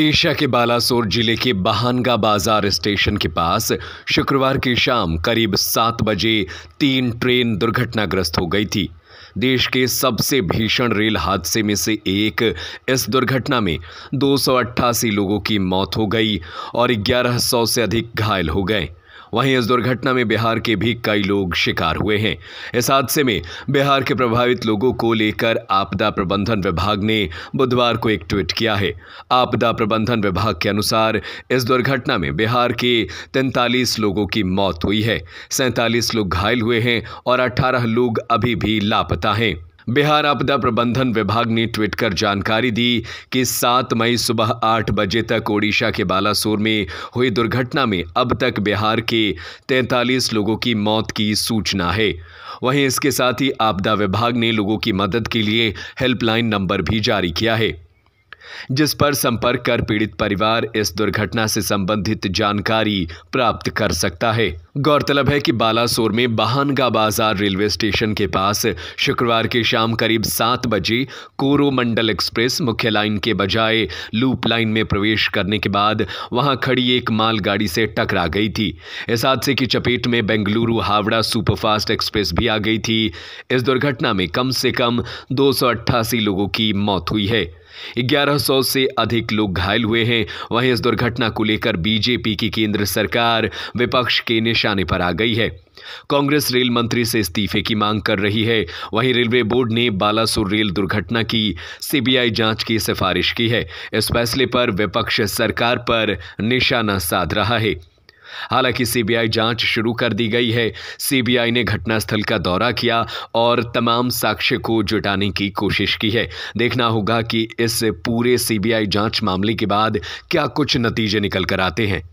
Asia के बालासोर जिले के बहानगा बाजार स्टेशन के पास शुक्रवार की शाम करीब सात बजे तीन ट्रेन दुर्घटनाग्रस्त हो गई थी देश के सबसे भीषण रेल हादसे में से एक इस दुर्घटना में दो लोगों की मौत हो गई और 1100 से अधिक घायल हो गए वहीं इस दुर्घटना में बिहार के भी कई लोग शिकार हुए हैं इस हादसे में बिहार के प्रभावित लोगों को लेकर आपदा प्रबंधन विभाग ने बुधवार को एक ट्वीट किया है आपदा प्रबंधन विभाग के अनुसार इस दुर्घटना में बिहार के तैंतालीस लोगों की मौत हुई है सैंतालीस लोग घायल हुए हैं और अठारह लोग अभी भी लापता हैं बिहार आपदा प्रबंधन विभाग ने ट्वीट कर जानकारी दी कि 7 मई सुबह 8 बजे तक ओडिशा के बालासोर में हुई दुर्घटना में अब तक बिहार के 43 लोगों की मौत की सूचना है वहीं इसके साथ ही आपदा विभाग ने लोगों की मदद के लिए हेल्पलाइन नंबर भी जारी किया है जिस पर संपर्क कर पीड़ित परिवार इस दुर्घटना से संबंधित जानकारी प्राप्त कर सकता है गौरतलब है कि बालासोर में बहानगा बाजार रेलवे स्टेशन के पास शुक्रवार की शाम करीब सात बजे कोरोमंडल एक्सप्रेस मुख्य लाइन के बजाय लूप लाइन में प्रवेश करने के बाद वहां खड़ी एक मालगाड़ी से टकरा गई थी इस हादसे की चपेट में बेंगलुरु हावड़ा सुपरफास्ट एक्सप्रेस भी आ गई थी इस दुर्घटना में कम से कम दो लोगों की मौत हुई है 1100 से अधिक लोग घायल हुए हैं वहीं इस दुर्घटना को लेकर बीजेपी की केंद्र सरकार विपक्ष के निशाने पर आ गई है कांग्रेस रेल मंत्री से इस्तीफे की मांग कर रही है वहीं रेलवे बोर्ड ने बालासुर रेल दुर्घटना की सीबीआई जांच की सिफारिश की है इस फैसले पर विपक्ष सरकार पर निशाना साध रहा है हालांकि सीबीआई जांच शुरू कर दी गई है सीबीआई ने घटनास्थल का दौरा किया और तमाम साक्ष्य को जुटाने की कोशिश की है देखना होगा कि इस पूरे सीबीआई जांच मामले के बाद क्या कुछ नतीजे निकल कर आते हैं